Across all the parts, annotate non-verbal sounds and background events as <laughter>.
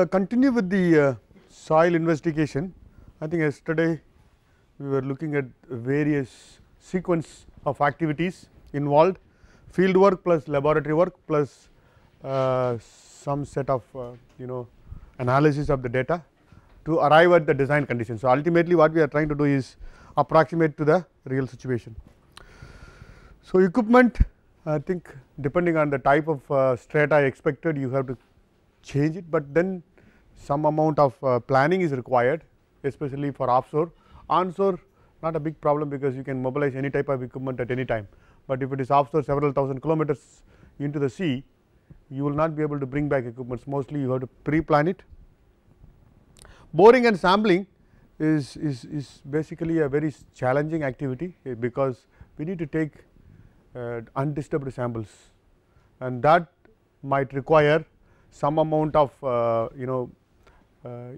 Uh, continue with the uh, soil investigation. I think yesterday we were looking at various sequence of activities involved field work plus laboratory work plus uh, some set of uh, you know analysis of the data to arrive at the design condition. So, ultimately what we are trying to do is approximate to the real situation. So, equipment I think depending on the type of uh, strata expected you have to change it, but then some amount of uh, planning is required especially for offshore. Onshore not a big problem because you can mobilize any type of equipment at any time, but if it is offshore several thousand kilometers into the sea you will not be able to bring back equipments mostly you have to pre-plan it. Boring and sampling is, is, is basically a very challenging activity eh, because we need to take uh, undisturbed samples and that might require some amount of uh, you know uh,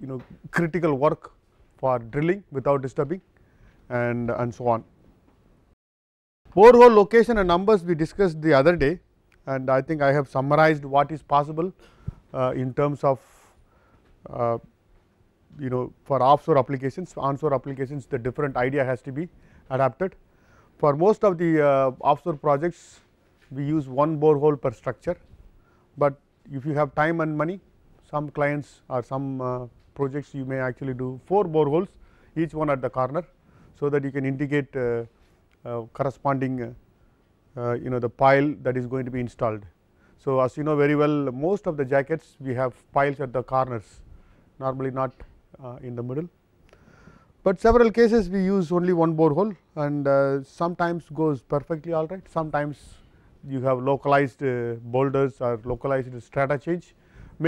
you know critical work for drilling without disturbing and, and so on. Borehole location and numbers we discussed the other day and I think I have summarized what is possible uh, in terms of uh, you know for offshore applications, onshore applications the different idea has to be adapted. For most of the uh, offshore projects we use one borehole per structure, but if you have time and money some clients or some uh, projects you may actually do 4 boreholes each one at the corner so that you can indicate uh, uh, corresponding you know the pile that is going to be installed. So, as you know very well most of the jackets we have piles at the corners normally not in the middle but several cases we use only one borehole and uh, sometimes goes perfectly all right sometimes you have localized uh, boulders or localized strata change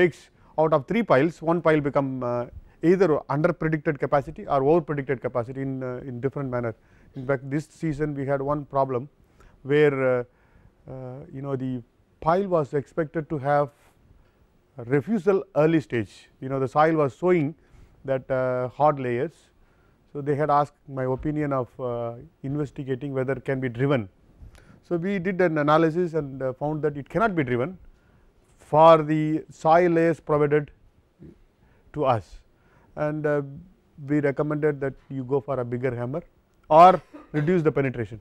makes out of 3 piles one pile become uh, either under predicted capacity or over predicted capacity in, uh, in different manner. In fact, this season we had one problem where uh, you know the pile was expected to have refusal early stage you know the soil was sowing that uh, hard layers. So, they had asked my opinion of uh, investigating whether it can be driven. So, we did an analysis and uh, found that it cannot be driven for the soil is provided to us and uh, we recommended that you go for a bigger hammer or reduce the penetration.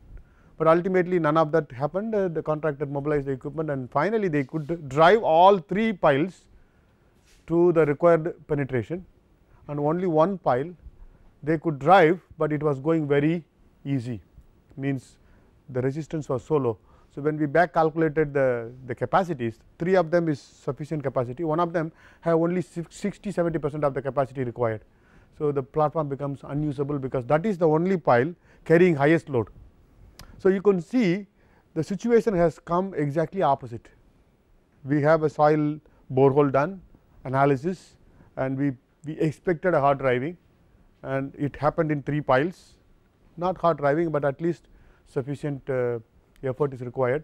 But ultimately none of that happened uh, the contractor mobilized the equipment and finally they could drive all three piles to the required penetration and only one pile they could drive, but it was going very easy means the resistance was so low. So, when we back calculated the, the capacities, 3 of them is sufficient capacity, one of them have only 60 70 percent of the capacity required. So, the platform becomes unusable because that is the only pile carrying highest load. So, you can see the situation has come exactly opposite. We have a soil borehole done analysis and we, we expected a hard driving and it happened in 3 piles not hard driving, but at least sufficient uh, effort is required.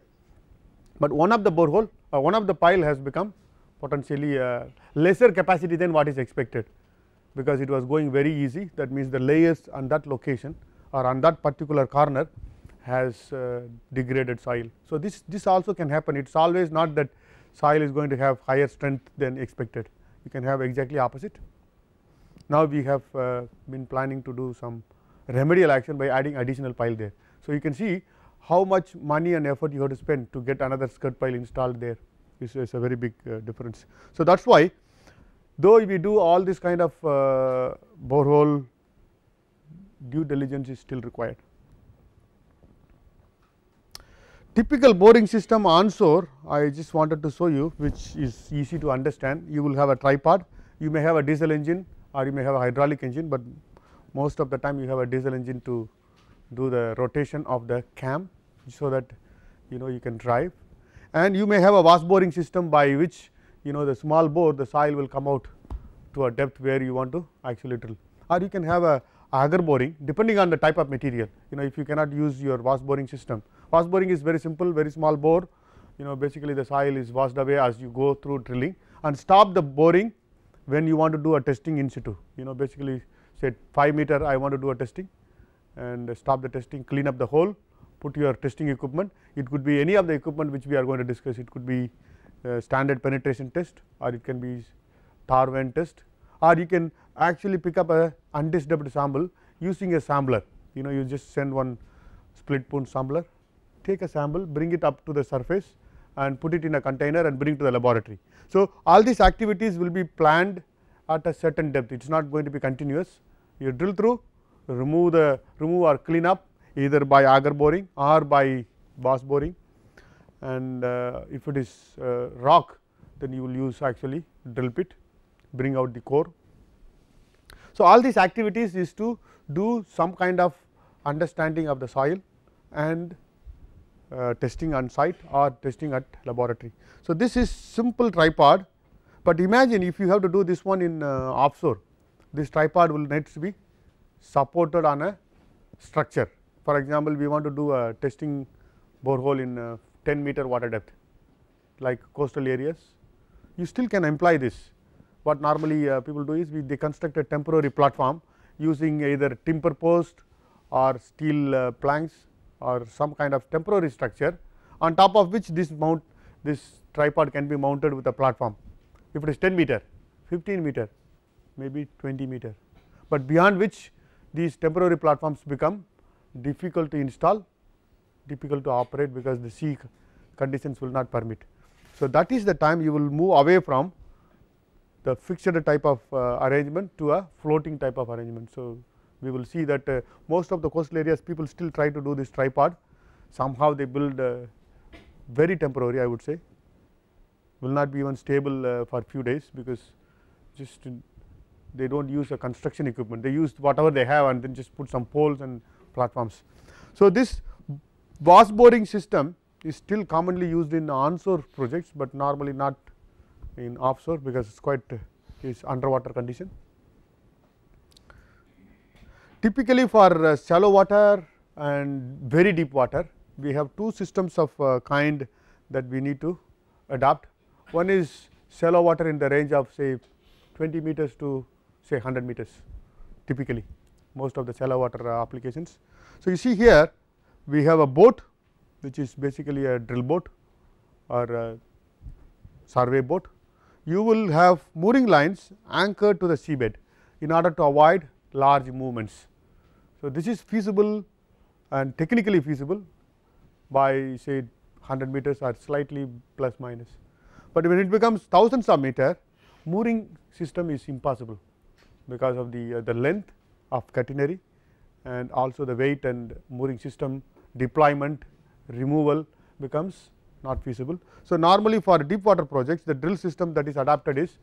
But one of the borehole uh, one of the pile has become potentially uh, lesser capacity than what is expected because it was going very easy that means the layers on that location or on that particular corner has uh, degraded soil. So, this this also can happen it is always not that soil is going to have higher strength than expected you can have exactly opposite. Now, we have uh, been planning to do some remedial action by adding additional pile there. So, you can see how much money and effort you have to spend to get another skirt pile installed there is, is a very big uh, difference. So, that is why though we do all this kind of uh, borehole due diligence is still required. Typical boring system onshore I just wanted to show you which is easy to understand you will have a tripod you may have a diesel engine or you may have a hydraulic engine, but most of the time you have a diesel engine to do the rotation of the cam so that you know you can drive and you may have a wash boring system by which you know the small bore the soil will come out to a depth where you want to actually drill or you can have a auger boring depending on the type of material you know if you cannot use your wash boring system. Wash boring is very simple very small bore you know basically the soil is washed away as you go through drilling and stop the boring when you want to do a testing in situ you know basically say 5 meter I want to do a testing and stop the testing, clean up the hole, put your testing equipment. It could be any of the equipment which we are going to discuss. It could be uh, standard penetration test or it can be tar vent test or you can actually pick up a undisturbed sample using a sampler. You know you just send one split spoon sampler, take a sample, bring it up to the surface and put it in a container and bring to the laboratory. So, all these activities will be planned at a certain depth, it is not going to be continuous. You drill through, remove the remove or clean up either by agar boring or by boss boring and uh, if it is uh, rock then you will use actually drill bit, bring out the core. So, all these activities is to do some kind of understanding of the soil and uh, testing on site or testing at laboratory. So, this is simple tripod, but imagine if you have to do this one in uh, offshore this tripod will needs to be supported on a structure. For example, we want to do a testing borehole in uh, 10 meter water depth like coastal areas. You still can employ this. What normally uh, people do is we, they construct a temporary platform using either timber post or steel uh, planks or some kind of temporary structure on top of which this mount this tripod can be mounted with a platform. If it is 10 meter, 15 meter, maybe 20 meter, but beyond which these temporary platforms become difficult to install, difficult to operate because the sea conditions will not permit. So, that is the time you will move away from the fixed type of uh, arrangement to a floating type of arrangement. So, we will see that uh, most of the coastal areas people still try to do this tripod somehow they build uh, very temporary I would say will not be even stable uh, for few days because just they do not use a construction equipment they use whatever they have and then just put some poles and platforms. So, this boss boring system is still commonly used in onshore projects, but normally not in offshore because it is quite is underwater condition. Typically for uh, shallow water and very deep water we have two systems of uh, kind that we need to adopt. One is shallow water in the range of say 20 meters to say 100 meters typically most of the shallow water uh, applications. So, you see here we have a boat which is basically a drill boat or a survey boat. You will have mooring lines anchored to the seabed in order to avoid large movements. So, this is feasible and technically feasible by say 100 meters or slightly plus minus, but when it becomes thousands of meter mooring system is impossible because of the, uh, the length of catenary and also the weight and mooring system deployment removal becomes not feasible. So, normally for deep water projects the drill system that is adapted is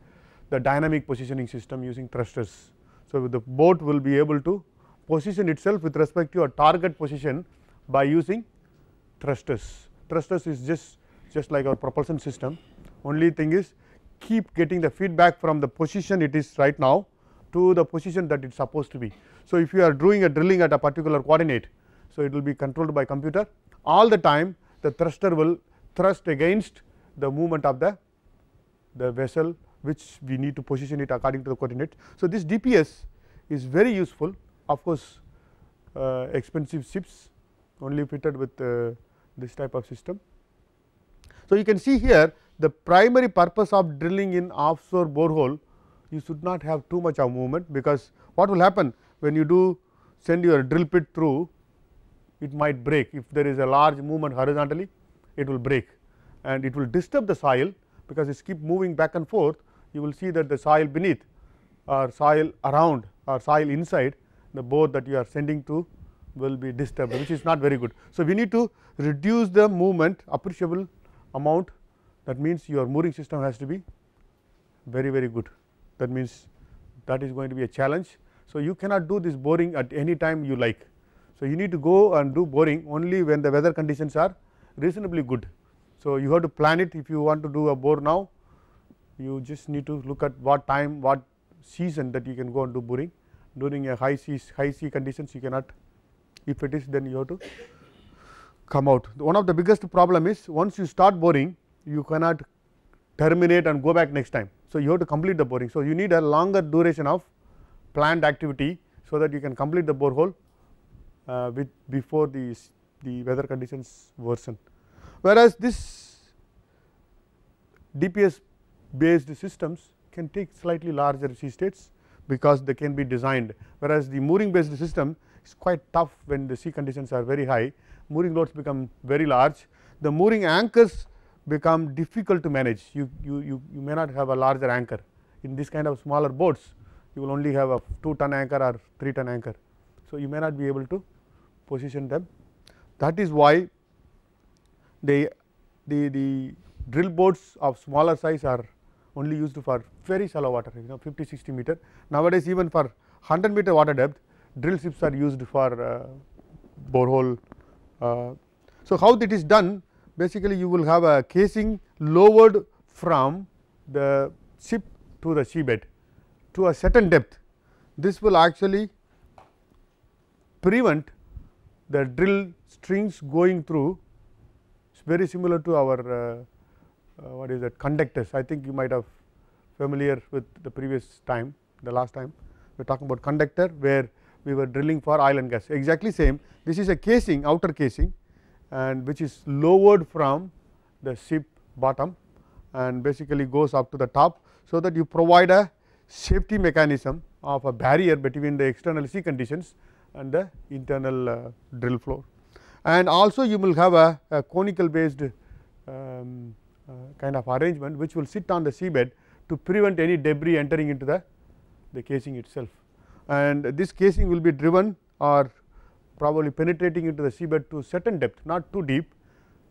the dynamic positioning system using thrusters. So, the boat will be able to position itself with respect to a target position by using thrusters. Thrusters is just just like our propulsion system only thing is keep getting the feedback from the position it is right now to the position that it is supposed to be. So, if you are doing a drilling at a particular coordinate, so it will be controlled by computer all the time the thruster will thrust against the movement of the, the vessel which we need to position it according to the coordinate. So, this DPS is very useful of course, uh, expensive ships only fitted with uh, this type of system. So, you can see here the primary purpose of drilling in offshore borehole you should not have too much of movement because what will happen when you do send your drill bit through it might break if there is a large movement horizontally it will break and it will disturb the soil because it keep moving back and forth you will see that the soil beneath or soil around or soil inside the bore that you are sending to will be disturbed which is not very good. So, we need to reduce the movement appreciable amount that means your mooring system has to be very very good that means that is going to be a challenge. So, you cannot do this boring at any time you like. So, you need to go and do boring only when the weather conditions are reasonably good. So, you have to plan it if you want to do a bore now you just need to look at what time what season that you can go and do boring during a high sea high sea conditions you cannot if it is then you have to come out. One of the biggest problem is once you start boring you cannot terminate and go back next time so, you have to complete the boring. So, you need a longer duration of planned activity, so that you can complete the borehole uh, with before the, the weather conditions worsen. Whereas, this DPS based systems can take slightly larger sea states because they can be designed whereas the mooring based system is quite tough when the sea conditions are very high mooring loads become very large the mooring anchors become difficult to manage. You, you, you, you may not have a larger anchor in this kind of smaller boats you will only have a 2 ton anchor or 3 ton anchor. So, you may not be able to position them that is why the, the, the drill boats of smaller size are only used for very shallow water you know 50 60 meter. Nowadays even for 100 meter water depth drill ships are used for uh, borehole. Uh, so, how it is done basically you will have a casing lowered from the ship to the seabed to a certain depth. This will actually prevent the drill strings going through it is very similar to our uh, uh, what is that conductors. I think you might have familiar with the previous time the last time we are talking about conductor where we were drilling for oil and gas exactly same this is a casing outer casing and which is lowered from the ship bottom and basically goes up to the top. So, that you provide a safety mechanism of a barrier between the external sea conditions and the internal uh, drill floor. And also you will have a, a conical based um, uh, kind of arrangement which will sit on the seabed to prevent any debris entering into the, the casing itself. And this casing will be driven or probably penetrating into the seabed to certain depth not too deep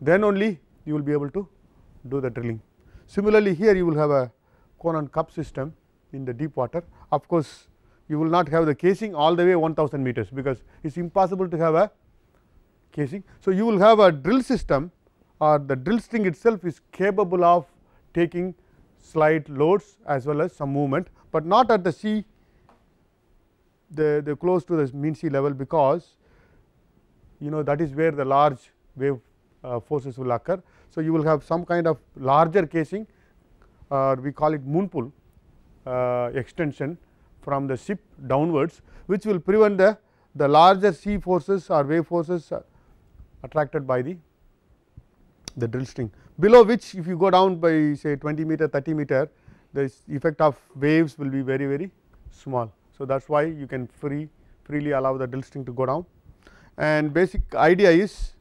then only you will be able to do the drilling. Similarly, here you will have a cone and cup system in the deep water of course, you will not have the casing all the way 1000 meters because it is impossible to have a casing. So, you will have a drill system or the drill string itself is capable of taking slight loads as well as some movement, but not at the sea the, the close to the mean sea level because you know that is where the large wave uh, forces will occur. So, you will have some kind of larger casing uh, we call it moon pool uh, extension from the ship downwards which will prevent the, the larger sea forces or wave forces uh, attracted by the, the drill string below which if you go down by say 20 meter 30 meter the effect of waves will be very very small. So, that is why you can free freely allow the drill string to go down and basic idea is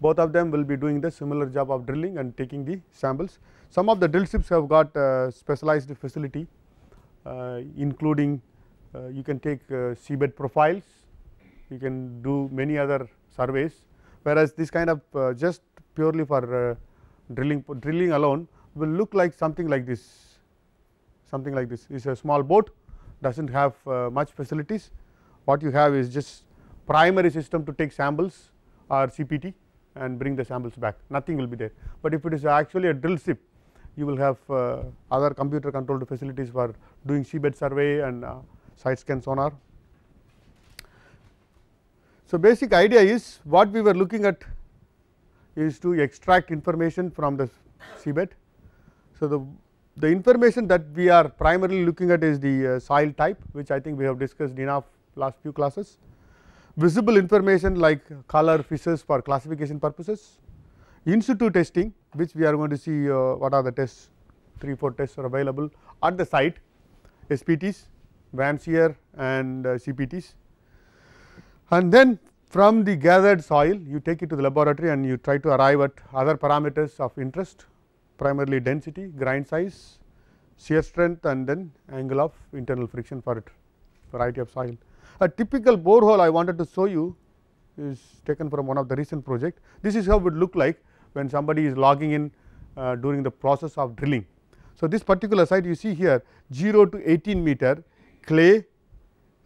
both of them will be doing the similar job of drilling and taking the samples. Some of the drill ships have got uh, specialized facility uh, including uh, you can take uh, seabed profiles, you can do many other surveys whereas this kind of uh, just purely for uh, drilling, drilling alone will look like something like this, something like this it is a small boat does not have much facilities what you have is just primary system to take samples or CPT and bring the samples back nothing will be there. But if it is actually a drill ship you will have uh, other computer controlled facilities for doing seabed survey and uh, side scan sonar. So, basic idea is what we were looking at is to extract information from the seabed. So, the, the information that we are primarily looking at is the uh, soil type which I think we have discussed enough last few classes visible information like color fishes for classification purposes, in situ testing which we are going to see uh, what are the tests 3 4 tests are available at the site SPTs, VAMCR and uh, CPTs and then from the gathered soil you take it to the laboratory and you try to arrive at other parameters of interest primarily density, grind size, shear strength and then angle of internal friction for it variety of soil. A typical borehole I wanted to show you is taken from one of the recent project. This is how it would look like when somebody is logging in uh, during the process of drilling. So, this particular site you see here 0 to 18 meter clay,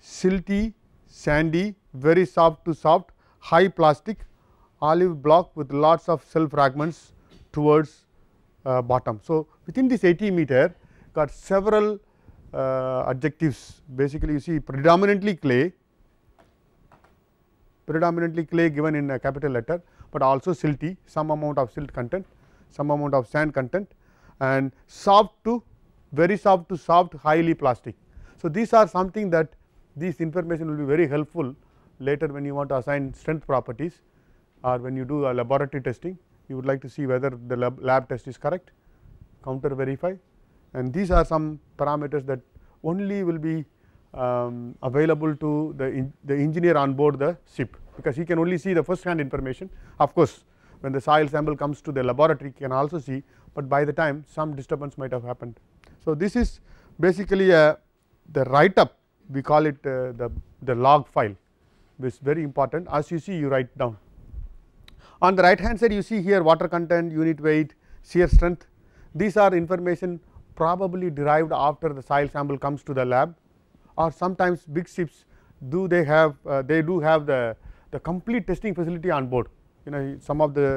silty, sandy, very soft to soft, high plastic, olive block with lots of cell fragments towards uh, bottom. So, within this 80 meter got several uh, adjectives basically you see predominantly clay, predominantly clay given in a capital letter, but also silty some amount of silt content, some amount of sand content and soft to very soft to soft highly plastic. So, these are something that this information will be very helpful later when you want to assign strength properties or when you do a laboratory testing you would like to see whether the lab, lab test is correct, counter verify and these are some parameters that only will be um, available to the, in, the engineer on board the ship because he can only see the first hand information. Of course, when the soil sample comes to the laboratory he can also see, but by the time some disturbance might have happened. So, this is basically a, the write up we call it uh, the, the log file which is very important as you see you write down. On the right hand side you see here water content, unit weight, shear strength these are information probably derived after the soil sample comes to the lab or sometimes big ships do they have uh, they do have the, the complete testing facility on board. You know some of the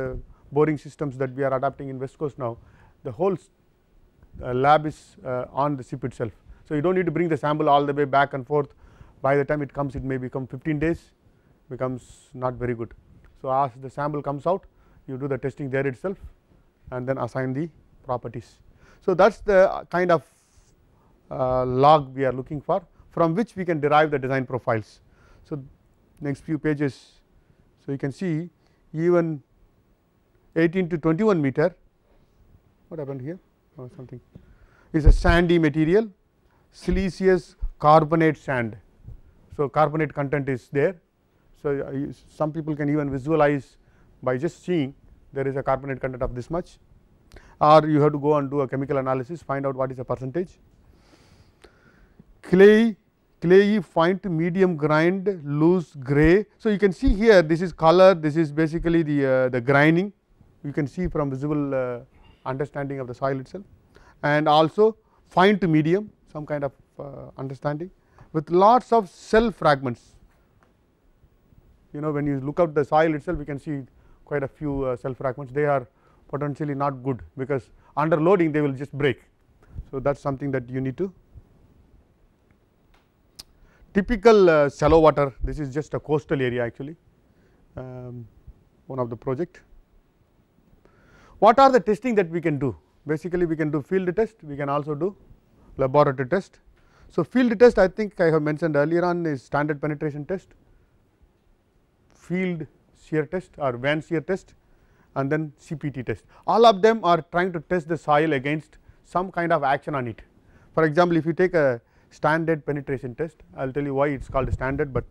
boring systems that we are adopting in west coast now the whole uh, lab is uh, on the ship itself. So, you do not need to bring the sample all the way back and forth by the time it comes it may become 15 days becomes not very good. So, as the sample comes out you do the testing there itself and then assign the properties. So, that is the kind of uh, log we are looking for from which we can derive the design profiles. So, next few pages. So, you can see even 18 to 21 meter what happened here or oh, something is a sandy material siliceous carbonate sand. So, carbonate content is there. So, uh, some people can even visualize by just seeing there is a carbonate content of this much or you have to go and do a chemical analysis find out what is the percentage. Clay, clay, fine medium grind loose gray. So, you can see here this is color this is basically the, uh, the grinding you can see from visible uh, understanding of the soil itself and also fine to medium some kind of uh, understanding with lots of cell fragments. You know when you look at the soil itself you can see quite a few uh, cell fragments they are potentially not good because under loading they will just break. So, that is something that you need to typical uh, shallow water this is just a coastal area actually um, one of the project. What are the testing that we can do basically we can do field test we can also do laboratory test. So, field test I think I have mentioned earlier on is standard penetration test, field shear test or van shear test and then CPT test. All of them are trying to test the soil against some kind of action on it. For example, if you take a standard penetration test, I will tell you why it is called standard, but,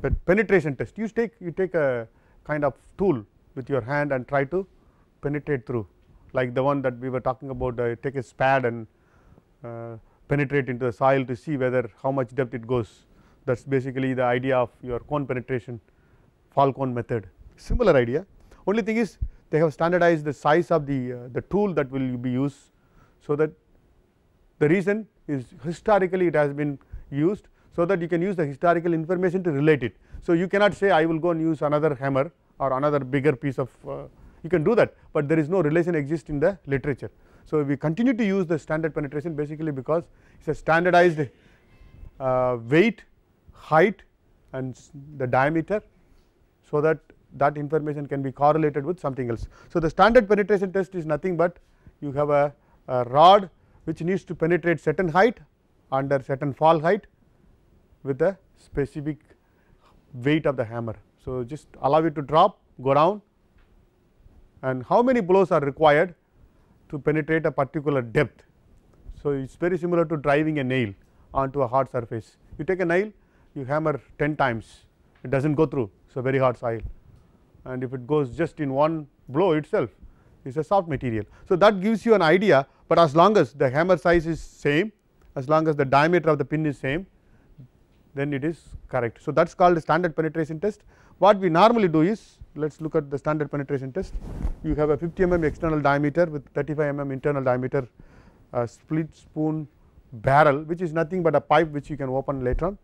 but penetration test you take you take a kind of tool with your hand and try to penetrate through like the one that we were talking about uh, take a spad and uh, penetrate into the soil to see whether how much depth it goes that is basically the idea of your cone penetration fall cone method similar idea only thing is they have standardized the size of the, uh, the tool that will be used. So, that the reason is historically it has been used. So, that you can use the historical information to relate it. So, you cannot say I will go and use another hammer or another bigger piece of uh, you can do that, but there is no relation exist in the literature. So, we continue to use the standard penetration basically because it is a standardized uh, weight, height and the diameter. So, that that information can be correlated with something else. So, the standard penetration test is nothing but you have a, a rod which needs to penetrate certain height under certain fall height with a specific weight of the hammer. So, just allow it to drop go down and how many blows are required to penetrate a particular depth. So, it is very similar to driving a nail onto a hard surface. You take a nail, you hammer 10 times, it does not go through. So, very hard soil and if it goes just in one blow itself it is a soft material. So, that gives you an idea, but as long as the hammer size is same as long as the diameter of the pin is same then it is correct. So, that is called standard penetration test. What we normally do is let us look at the standard penetration test. You have a 50 mm external diameter with 35 mm internal diameter uh, split spoon barrel which is nothing but a pipe which you can open later on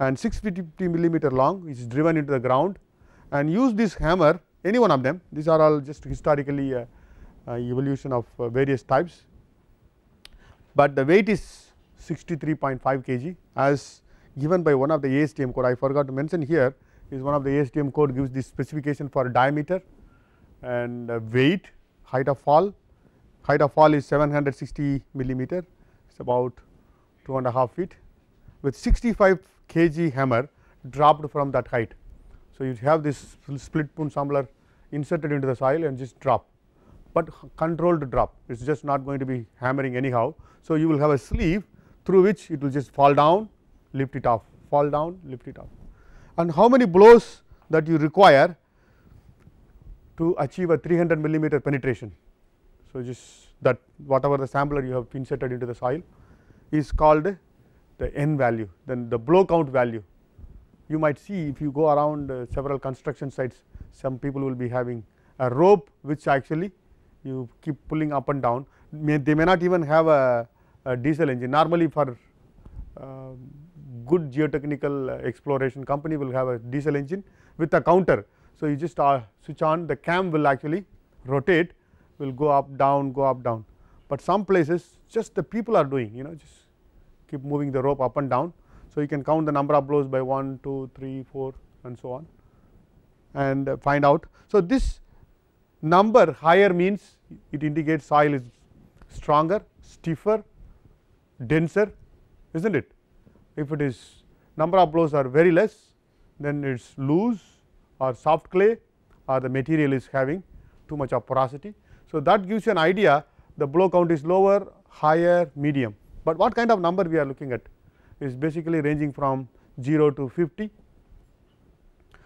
and 650 millimeter long which is driven into the ground and use this hammer any one of them these are all just historically uh, uh, evolution of uh, various types, but the weight is 63.5 kg as given by one of the ASTM code I forgot to mention here is one of the ASTM code gives the specification for diameter and uh, weight height of fall height of fall is 760 millimeter it is about two and a half feet with 65 kg hammer dropped from that height so, you have this split spoon sampler inserted into the soil and just drop, but controlled drop it is just not going to be hammering anyhow. So, you will have a sleeve through which it will just fall down lift it off fall down lift it off and how many blows that you require to achieve a 300 millimeter penetration. So, just that whatever the sampler you have inserted into the soil is called the n value then the blow count value you might see if you go around uh, several construction sites some people will be having a rope which actually you keep pulling up and down may, they may not even have a, a diesel engine normally for uh, good geotechnical exploration company will have a diesel engine with a counter. So, you just uh, switch on the cam will actually rotate will go up down go up down, but some places just the people are doing you know just keep moving the rope up and down so, you can count the number of blows by 1, 2, 3, 4 and so on and find out. So, this number higher means it indicates soil is stronger, stiffer, denser is not it. If it is number of blows are very less then it is loose or soft clay or the material is having too much of porosity. So, that gives you an idea the blow count is lower, higher, medium, but what kind of number we are looking at is basically ranging from 0 to 50.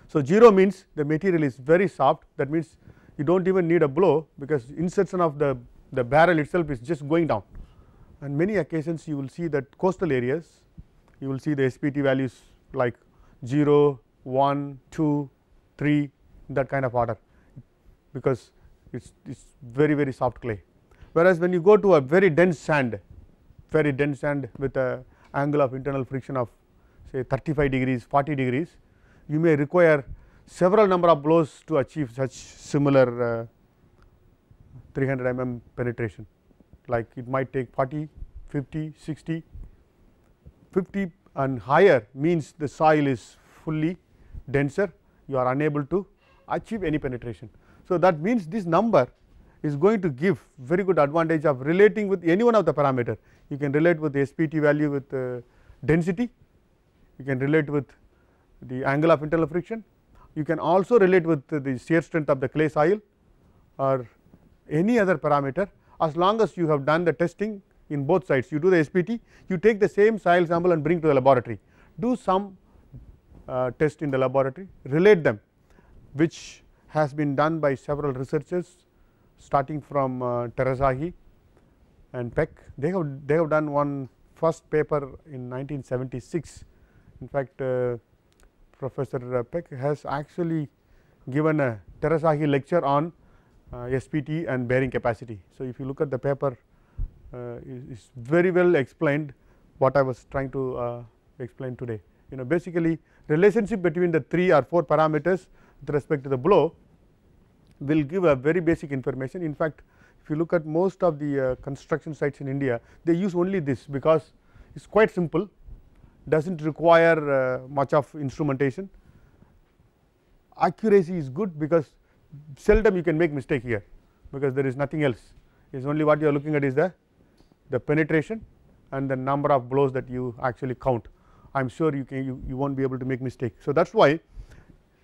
So, 0 means the material is very soft that means you do not even need a blow because insertion of the, the barrel itself is just going down and many occasions you will see that coastal areas you will see the SPT values like 0, 1, 2, 3 that kind of order because it is it's very very soft clay. Whereas, when you go to a very dense sand very dense sand with a angle of internal friction of say 35 degrees 40 degrees you may require several number of blows to achieve such similar uh, 300 mm penetration like it might take 40 50 60 50 and higher means the soil is fully denser you are unable to achieve any penetration. So, that means this number is going to give very good advantage of relating with any one of the parameter you can relate with the SPT value with uh, density, you can relate with the angle of internal friction, you can also relate with the shear strength of the clay soil or any other parameter as long as you have done the testing in both sides. You do the SPT, you take the same soil sample and bring to the laboratory, do some uh, test in the laboratory, relate them which has been done by several researchers starting from uh, Terasahi and Peck they have they have done one first paper in 1976. In fact, uh, Professor uh, Peck has actually given a Terasaki lecture on uh, SPT and bearing capacity. So, if you look at the paper uh, it is very well explained what I was trying to uh, explain today. You know basically relationship between the 3 or 4 parameters with respect to the blow will give a very basic information. In fact, you look at most of the uh, construction sites in India they use only this because it is quite simple does not require uh, much of instrumentation. Accuracy is good because seldom you can make mistake here because there is nothing else is only what you are looking at is the, the penetration and the number of blows that you actually count. I am sure you can you, you will not be able to make mistake. So, that is why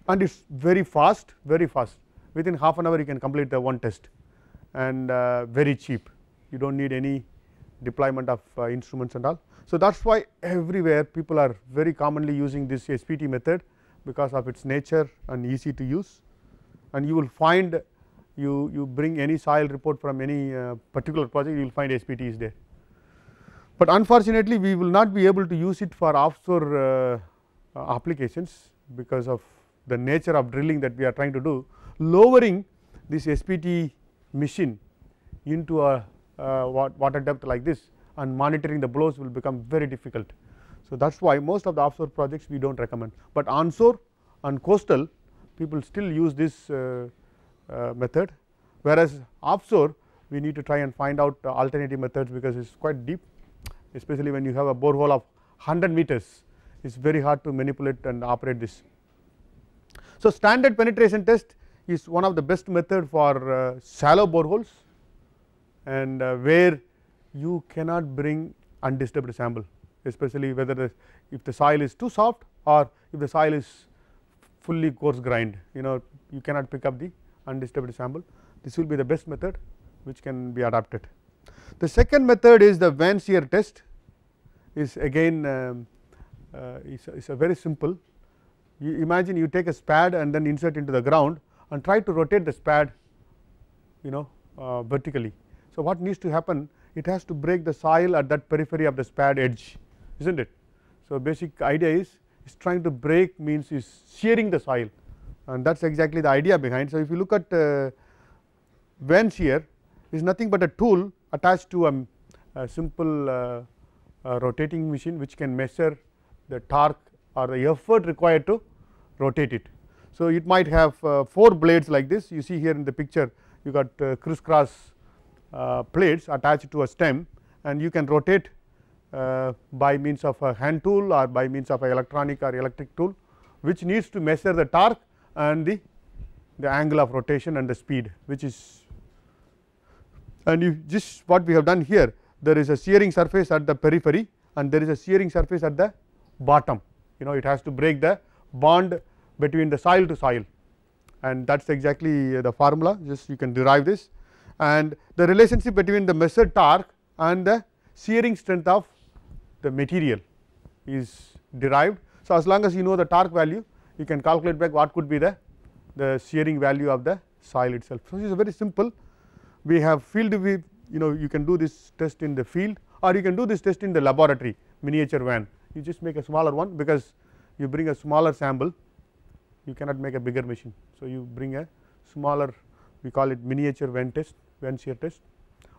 and it is very fast very fast within half an hour you can complete the one test and uh, very cheap you do not need any deployment of uh, instruments and all. So, that is why everywhere people are very commonly using this SPT method because of its nature and easy to use and you will find you, you bring any soil report from any uh, particular project you will find SPT is there. But unfortunately we will not be able to use it for offshore applications because of the nature of drilling that we are trying to do lowering this SPT machine into a water depth like this and monitoring the blows will become very difficult. So, that is why most of the offshore projects we do not recommend, but onshore and coastal people still use this uh, uh, method whereas offshore we need to try and find out uh, alternative methods because it is quite deep especially when you have a borehole of 100 meters it is very hard to manipulate and operate this. So, standard penetration test is one of the best method for uh, shallow boreholes and uh, where you cannot bring undisturbed sample especially whether the, if the soil is too soft or if the soil is fully coarse grind you know you cannot pick up the undisturbed sample this will be the best method which can be adapted. The second method is the Van shear test is again it's um, uh, is, a, is a very simple you imagine you take a spad and then insert into the ground and try to rotate this pad you know uh, vertically. So, what needs to happen it has to break the soil at that periphery of the pad edge is not it. So, basic idea is is trying to break means is shearing the soil and that is exactly the idea behind. So, if you look at uh, Venn shear is nothing but a tool attached to a, a simple uh, a rotating machine which can measure the torque or the effort required to rotate it. So, it might have uh, 4 blades like this you see here in the picture you got uh, crisscross uh, plates attached to a stem and you can rotate by means of a hand tool or by means of an electronic or electric tool which needs to measure the torque and the, the angle of rotation and the speed which is and you just what we have done here there is a shearing surface at the periphery and there is a shearing surface at the bottom you know it has to break the bond between the soil to soil and that is exactly uh, the formula just you can derive this and the relationship between the measured torque and the shearing strength of the material is derived. So, as long as you know the torque value you can calculate back what could be the, the shearing value of the soil itself. So, this is very simple we have field we you know you can do this test in the field or you can do this test in the laboratory miniature van you just make a smaller one because you bring a smaller sample you cannot make a bigger machine. So, you bring a smaller we call it miniature vent test vent shear test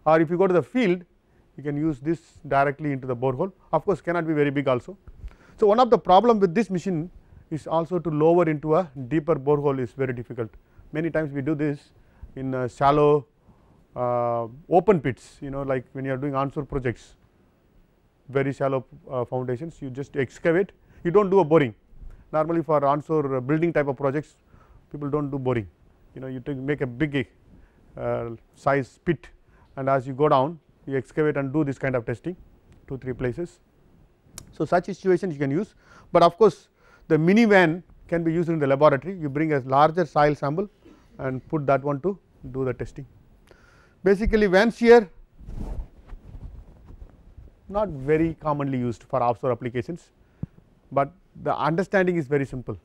or if you go to the field you can use this directly into the borehole of course, cannot be very big also. So, one of the problem with this machine is also to lower into a deeper borehole is very difficult. Many times we do this in uh, shallow uh, open pits you know like when you are doing answer projects very shallow uh, foundations you just excavate you do not do a boring normally for onshore uh, building type of projects people do not do boring you know you take make a big uh, size pit and as you go down you excavate and do this kind of testing 2 3 places. So, such situations you can use, but of course, the mini van can be used in the laboratory you bring a larger soil sample and put that one to do the testing. Basically van shear not very commonly used for offshore applications, but the understanding is very simple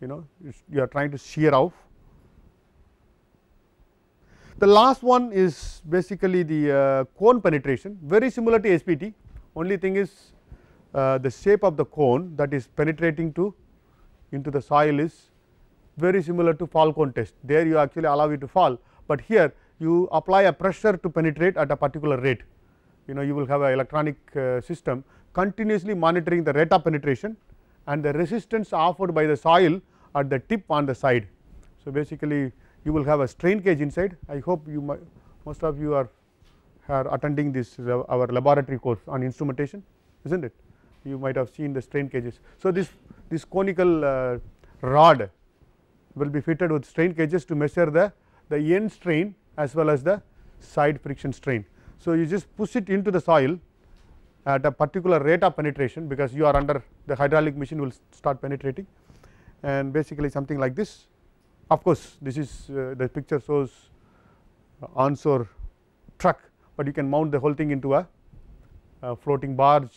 you know you are trying to shear off. The last one is basically the uh, cone penetration very similar to SPT only thing is uh, the shape of the cone that is penetrating to into the soil is very similar to fall cone test there you actually allow it to fall, but here you apply a pressure to penetrate at a particular rate you know you will have an electronic uh, system continuously monitoring the rate of penetration and the resistance offered by the soil at the tip on the side. So, basically you will have a strain cage inside I hope you most of you are, are attending this our laboratory course on instrumentation is not it you might have seen the strain cages. So, this this conical uh, rod will be fitted with strain cages to measure the the end strain as well as the side friction strain. So, you just push it into the soil at a particular rate of penetration because you are under the hydraulic machine will start penetrating and basically something like this. Of course, this is uh, the picture shows uh, onshore truck, but you can mount the whole thing into a, a floating barge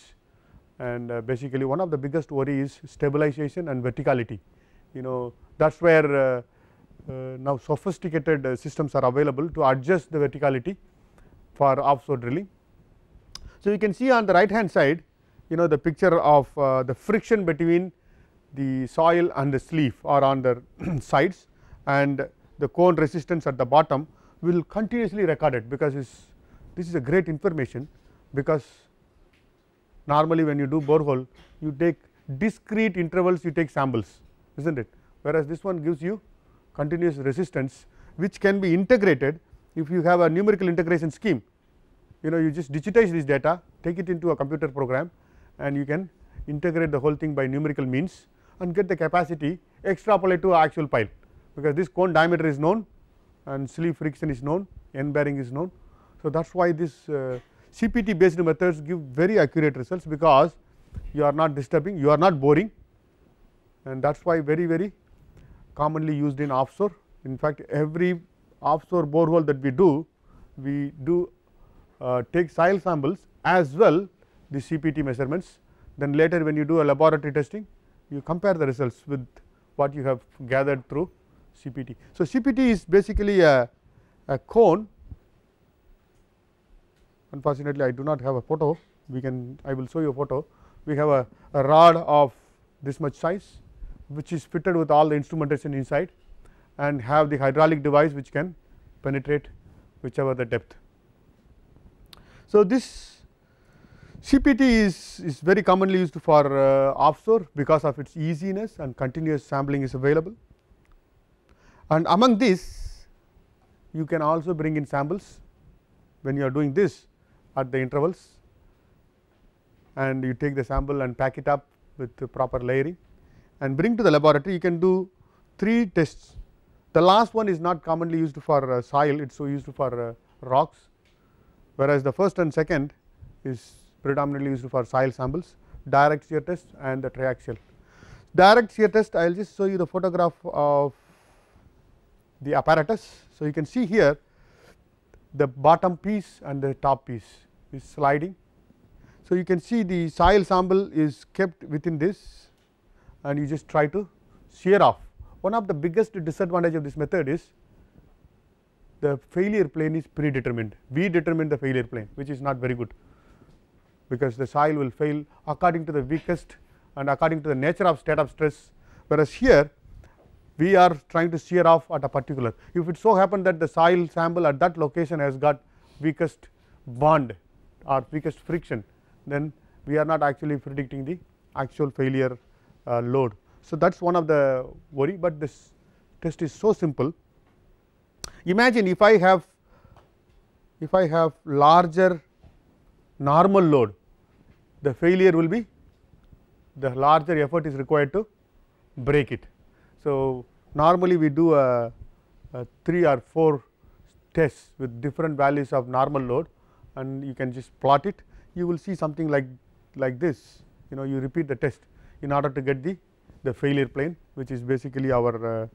and uh, basically one of the biggest worry is stabilization and verticality. You know that is where uh, uh, now sophisticated uh, systems are available to adjust the verticality for offshore drilling so, you can see on the right hand side you know the picture of uh, the friction between the soil and the sleeve or on the <clears throat> sides and the cone resistance at the bottom will continuously recorded because this is a great information because normally when you do borehole you take discrete intervals you take samples is not it whereas this one gives you continuous resistance which can be integrated if you have a numerical integration scheme you know you just digitize this data, take it into a computer program and you can integrate the whole thing by numerical means and get the capacity extrapolate to actual pile because this cone diameter is known and sleeve friction is known, end bearing is known. So, that is why this uh, CPT based methods give very accurate results because you are not disturbing, you are not boring and that is why very very commonly used in offshore. In fact, every offshore borehole that we do, we do uh, take soil samples as well the CPT measurements. Then later when you do a laboratory testing, you compare the results with what you have gathered through CPT. So, CPT is basically a, a cone, unfortunately I do not have a photo, we can I will show you a photo. We have a, a rod of this much size which is fitted with all the instrumentation inside and have the hydraulic device which can penetrate whichever the depth. So, this CPT is, is very commonly used for uh, offshore because of its easiness and continuous sampling is available. And among this, you can also bring in samples when you are doing this at the intervals and you take the sample and pack it up with the proper layering and bring to the laboratory you can do 3 tests. The last one is not commonly used for uh, soil, it is so used for uh, rocks whereas the first and second is predominantly used for soil samples direct shear test and the triaxial. Direct shear test I will just show you the photograph of the apparatus. So, you can see here the bottom piece and the top piece is sliding. So, you can see the soil sample is kept within this and you just try to shear off. One of the biggest disadvantage of this method is the failure plane is predetermined. We determine the failure plane which is not very good because the soil will fail according to the weakest and according to the nature of state of stress. Whereas here we are trying to shear off at a particular. If it so happens that the soil sample at that location has got weakest bond or weakest friction, then we are not actually predicting the actual failure uh, load. So, that is one of the worry, but this test is so simple Imagine if I have if I have larger normal load, the failure will be the larger effort is required to break it. So, normally we do a, a 3 or 4 tests with different values of normal load and you can just plot it you will see something like like this you know you repeat the test in order to get the the failure plane which is basically our uh,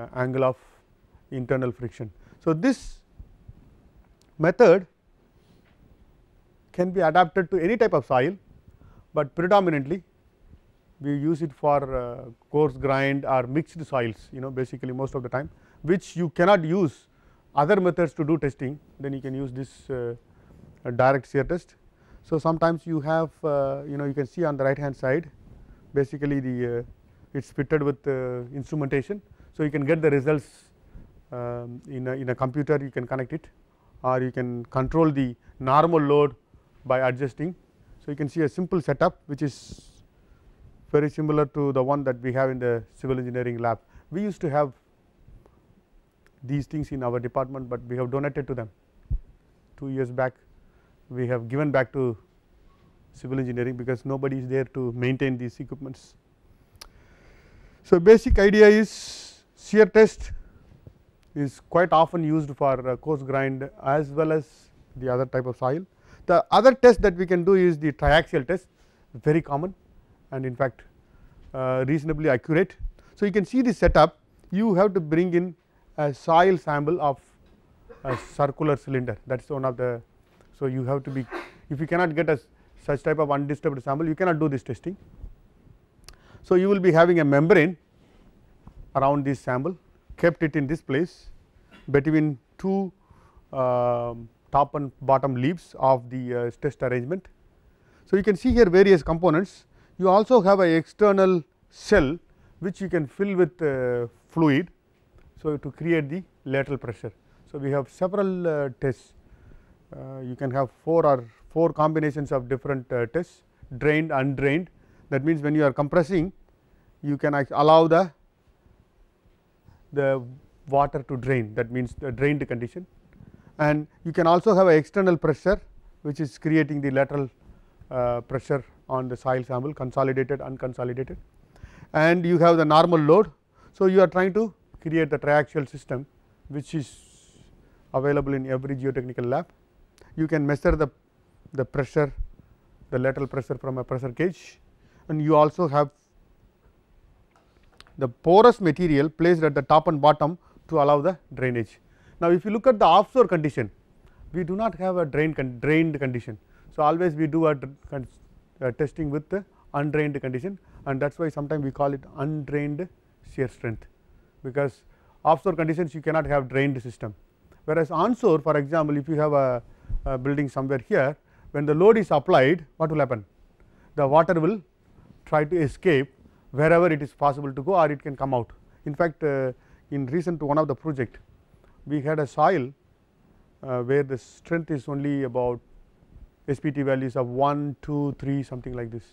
uh, angle of internal friction. So, this method can be adapted to any type of soil, but predominantly we use it for uh, coarse grind or mixed soils you know basically most of the time which you cannot use other methods to do testing then you can use this uh, direct shear test. So, sometimes you have uh, you know you can see on the right hand side basically the uh, it is fitted with uh, instrumentation. So, you can get the results um, in, a, in a computer you can connect it or you can control the normal load by adjusting. So, you can see a simple setup which is very similar to the one that we have in the civil engineering lab. We used to have these things in our department, but we have donated to them 2 years back we have given back to civil engineering because nobody is there to maintain these equipments. So, basic idea is shear test is quite often used for uh, coarse grind as well as the other type of soil. The other test that we can do is the triaxial test very common and in fact uh, reasonably accurate. So, you can see the setup you have to bring in a soil sample of a circular cylinder that is one of the. So, you have to be if you cannot get a such type of undisturbed sample you cannot do this testing. So, you will be having a membrane around this sample kept it in this place between two uh, top and bottom leaves of the uh, test arrangement. So, you can see here various components. You also have an external shell which you can fill with uh, fluid. So, to create the lateral pressure. So, we have several uh, tests. Uh, you can have 4 or 4 combinations of different uh, tests drained, undrained. That means, when you are compressing you can allow the the water to drain that means the drained condition and you can also have an external pressure which is creating the lateral uh, pressure on the soil sample consolidated unconsolidated and you have the normal load. So, you are trying to create the triaxial system which is available in every geotechnical lab. You can measure the, the pressure the lateral pressure from a pressure gauge and you also have the porous material placed at the top and bottom to allow the drainage. Now, if you look at the offshore condition, we do not have a drain con drained condition. So, always we do a testing with the undrained condition and that is why sometimes we call it undrained shear strength because offshore conditions you cannot have drained system. Whereas, onshore for example, if you have a, a building somewhere here when the load is applied what will happen? The water will try to escape wherever it is possible to go or it can come out. In fact, uh, in recent one of the project we had a soil uh, where the strength is only about SPT values of 1, 2, 3 something like this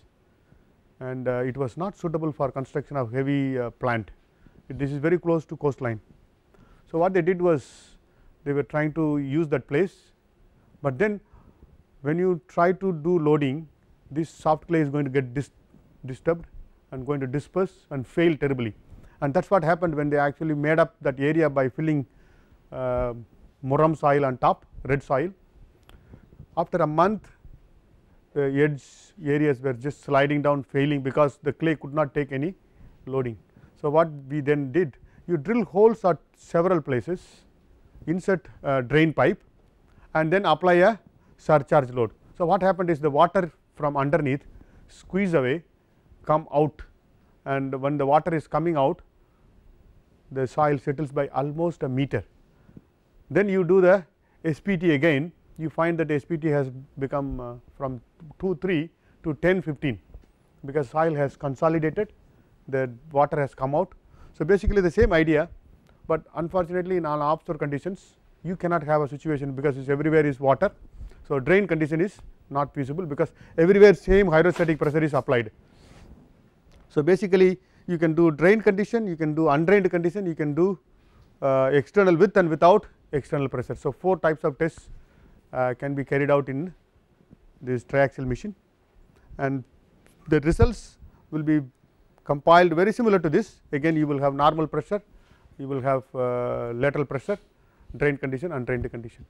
and uh, it was not suitable for construction of heavy uh, plant. This is very close to coastline. So, what they did was they were trying to use that place, but then when you try to do loading this soft clay is going to get dis disturbed and going to disperse and fail terribly and that is what happened when they actually made up that area by filling uh, Muram soil on top red soil. After a month the edge areas were just sliding down failing because the clay could not take any loading. So, what we then did you drill holes at several places insert drain pipe and then apply a surcharge load. So, what happened is the water from underneath squeeze away come out and when the water is coming out the soil settles by almost a meter. Then you do the SPT again you find that SPT has become uh, from 2 3 to 10 15 because soil has consolidated the water has come out. So, basically the same idea, but unfortunately in all offshore conditions you cannot have a situation because it's everywhere is water. So, drain condition is not feasible because everywhere same hydrostatic pressure is applied. So, basically you can do drained condition, you can do undrained condition, you can do uh, external with and without external pressure. So, 4 types of tests uh, can be carried out in this triaxial machine and the results will be compiled very similar to this again you will have normal pressure, you will have uh, lateral pressure, drained condition, undrained condition.